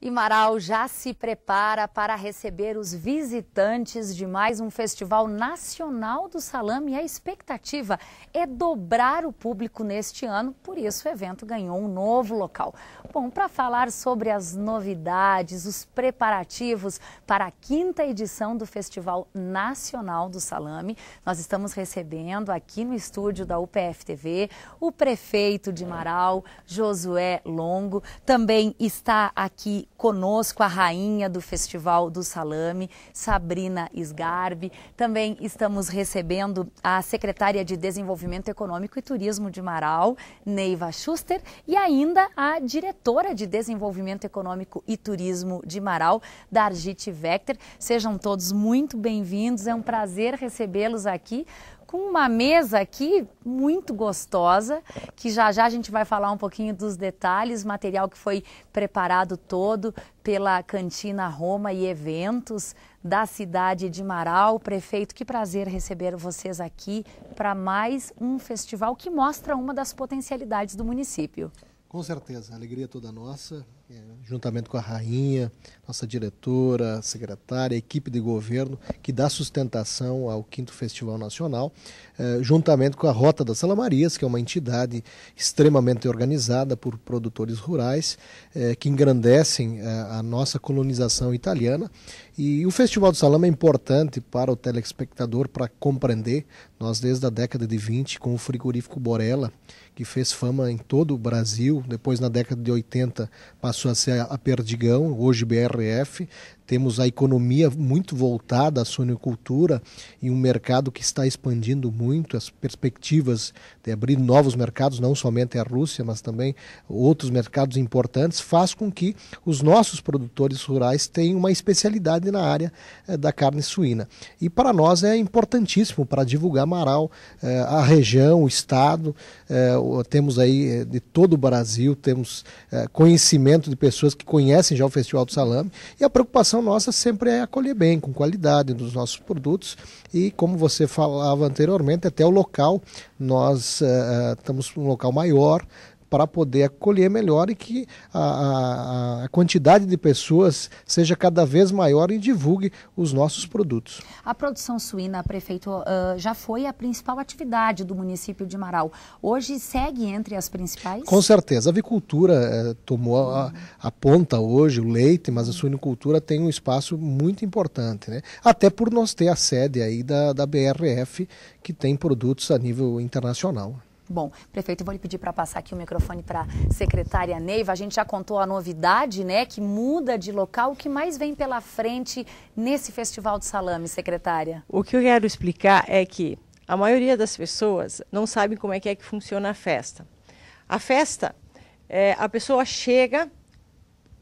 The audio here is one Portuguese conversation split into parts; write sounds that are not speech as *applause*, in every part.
Imaral já se prepara para receber os visitantes de mais um Festival Nacional do Salame e a expectativa é dobrar o público neste ano, por isso o evento ganhou um novo local. Bom, para falar sobre as novidades, os preparativos para a quinta edição do Festival Nacional do Salame, nós estamos recebendo aqui no estúdio da UPF TV o prefeito de Imaral, Josué Longo, também está aqui conosco a rainha do Festival do Salame, Sabrina Sgarbi. Também estamos recebendo a secretária de Desenvolvimento Econômico e Turismo de Marau, Neiva Schuster, e ainda a diretora de Desenvolvimento Econômico e Turismo de Marau, Dargit Vector. Sejam todos muito bem-vindos, é um prazer recebê-los aqui com uma mesa aqui muito gostosa, que já já a gente vai falar um pouquinho dos detalhes, material que foi preparado todo pela Cantina Roma e Eventos da cidade de Marau. Prefeito, que prazer receber vocês aqui para mais um festival que mostra uma das potencialidades do município. Com certeza, a alegria é toda nossa. É, juntamente com a rainha, nossa diretora, secretária, equipe de governo que dá sustentação ao quinto festival nacional, é, juntamente com a Rota das Salamarias, que é uma entidade extremamente organizada por produtores rurais é, que engrandecem a nossa colonização italiana. E o Festival do Salama é importante para o telespectador para compreender. Nós desde a década de 20 com o frigorífico Borella, que fez fama em todo o Brasil, depois na década de 80 passou passou a ser a Perdigão, hoje BRF, temos a economia muito voltada à suinocultura e um mercado que está expandindo muito as perspectivas de abrir novos mercados, não somente a Rússia, mas também outros mercados importantes, faz com que os nossos produtores rurais tenham uma especialidade na área eh, da carne suína. E para nós é importantíssimo para divulgar Amaral, eh, a região, o estado, eh, temos aí eh, de todo o Brasil, temos eh, conhecimento de pessoas que conhecem já o Festival do Salame e a preocupação nossa sempre é acolher bem, com qualidade dos nossos produtos e, como você falava anteriormente, até o local, nós uh, estamos um local maior, para poder acolher melhor e que a, a, a, quantidade de pessoas seja cada vez maior e divulgue os nossos produtos. A produção suína, prefeito, uh, já foi a principal atividade do município de Marau. Hoje segue entre as principais? Com certeza. A avicultura uh, tomou uhum. a, a, ponta hoje, o leite, mas a suinicultura tem um espaço muito importante. Né? Até por nós ter a sede aí da, da BRF, que tem produtos a nível internacional. Bom, prefeito, vou lhe pedir para passar aqui o microfone para a secretária Neiva. A gente já contou a novidade, né, que muda de local. O que mais vem pela frente nesse Festival de Salame, secretária? O que eu quero explicar é que a maioria das pessoas não sabe como é que é que funciona a festa. A festa, é, a pessoa chega,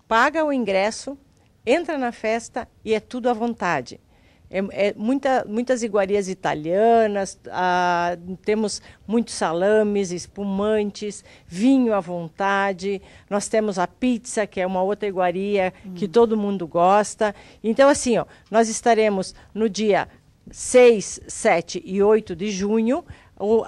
paga o ingresso, entra na festa e é tudo à vontade. É, é muita, muitas iguarias italianas, ah, temos muitos salames, espumantes, vinho à vontade, nós temos a pizza, que é uma outra iguaria hum. que todo mundo gosta. Então, assim, ó, nós estaremos no dia 6, 7 e 8 de junho.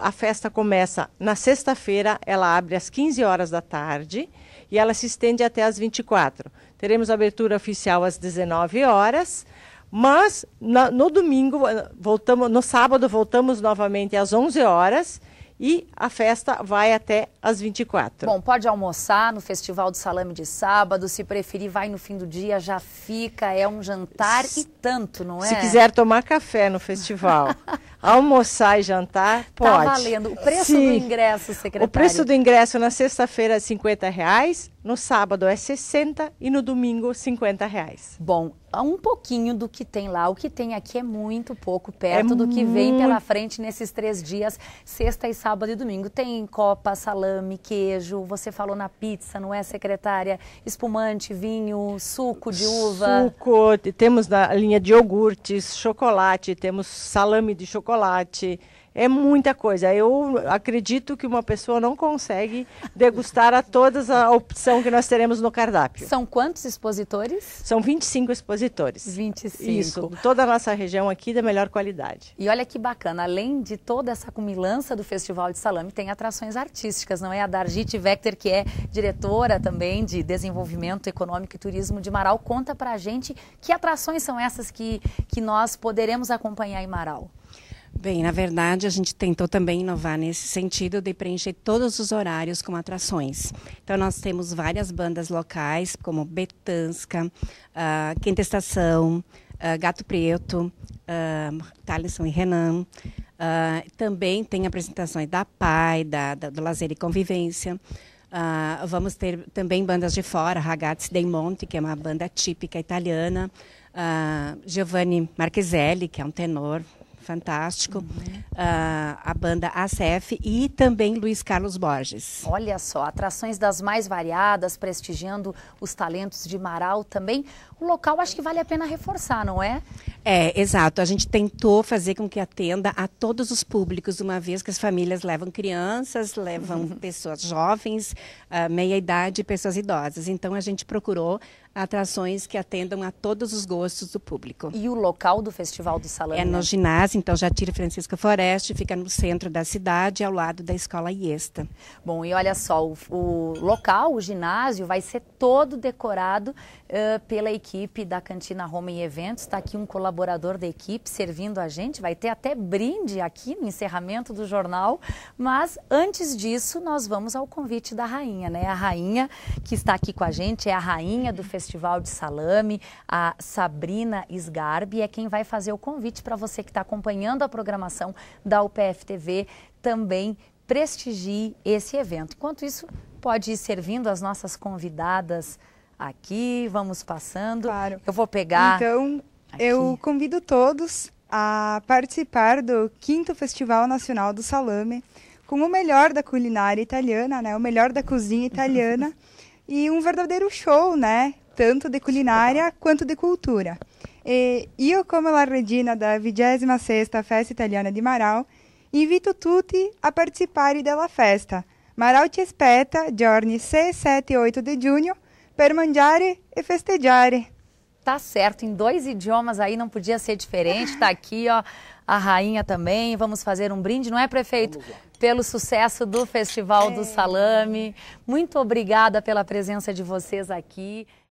A festa começa na sexta-feira, ela abre às 15 horas da tarde e ela se estende até às 24. Teremos abertura oficial às 19 horas. Mas na, no domingo, voltamos, no sábado voltamos novamente às 11 horas e a festa vai até às 24. Bom, pode almoçar no Festival do Salame de sábado, se preferir vai no fim do dia, já fica, é um jantar se, e tanto, não é? Se quiser tomar café no festival. *laughs* almoçar e jantar, tá pode. Tá valendo. O preço Sim. do ingresso, secretário? O preço do ingresso na sexta-feira é 50 reais, no sábado é 60 e no domingo 50 reais. Bom, um pouquinho do que tem lá. O que tem aqui é muito pouco é perto é do que vem pela frente nesses três dias, sexta e sábado e domingo. Tem copa, salame, queijo, você falou na pizza, não é, secretária? Espumante, vinho, suco de uva. Suco, temos na linha de iogurtes, chocolate, temos salame de chocolate chocolate. É muita coisa. Eu acredito que uma pessoa não consegue degustar a todas a opção que nós teremos no cardápio. São quantos expositores? São 25 expositores. 25. Isso, toda a nossa região aqui da melhor qualidade. E olha que bacana, além de toda essa cumilança do Festival de Salame, tem atrações artísticas, não é? A Darjit Vector, que é diretora também de Desenvolvimento Econômico e Turismo de Marau, conta pra gente que atrações são essas que, que nós poderemos acompanhar em Marau. Bem, na verdade, a gente tentou também inovar nesse sentido de preencher todos os horários com atrações. Então, nós temos várias bandas locais, como Betanska, uh, Quinta Estação, uh, Gato Preto, uh, ah, Talisson e Renan. Uh, também tem apresentações da PAI, da, da do Lazer e Convivência. Uh, vamos ter também bandas de fora, Ragazzi dei Monte, que é uma banda típica italiana, uh, Giovanni Marcheselli, que é um tenor fantástico, uhum. uh, a banda ACF e também Luiz Carlos Borges. Olha só, atrações das mais variadas, prestigiando os talentos de Marau também. O local acho que vale a pena reforçar, não é? É, exato. A gente tentou fazer com que atenda a todos os públicos, uma vez que as famílias levam crianças, levam uhum. pessoas jovens, uh, ah, meia-idade e pessoas idosas. Então, a gente procurou atrações que atendam a todos os gostos do público. E o local do Festival do Salão? É no né? ginásio, então já tira Francisco Foreste, fica no centro da cidade, ao lado da Escola Iesta. Bom, e olha só, o, o local, o ginásio, vai ser todo decorado uh, pela equipe da Cantina Roma e Eventos. Está aqui um colaborador colaborador da equipe servindo a gente. Vai ter até brinde aqui no encerramento do jornal. Mas antes disso, nós vamos ao convite da rainha, né? A rainha que está aqui com a gente é a rainha do Festival de Salame, a Sabrina Sgarbi, é quem vai fazer o convite para você que está acompanhando a programação da UPF TV também prestigie esse evento. Enquanto isso, pode ir servindo as nossas convidadas aqui, vamos passando. Claro. Eu vou pegar. Então, eu convido todos a participar do quinto Festival Nacional do Salame, com o melhor da culinária italiana, né? O melhor da cozinha italiana *laughs* e um verdadeiro show, né? Tanto de culinária quanto de cultura. E eu, como a regina da 26ª Festa Italiana de Marau, invito tutti a participarem dela festa. Marau ci aspetta giorni 6, 7 e 8 de Junho per mangiare e festeggiare tá certo. Em dois idiomas aí não podia ser diferente. Tá aqui, ó, a rainha também. Vamos fazer um brinde, não é, prefeito? Pelo sucesso do Festival é. do Salame. Muito obrigada pela presença de vocês aqui.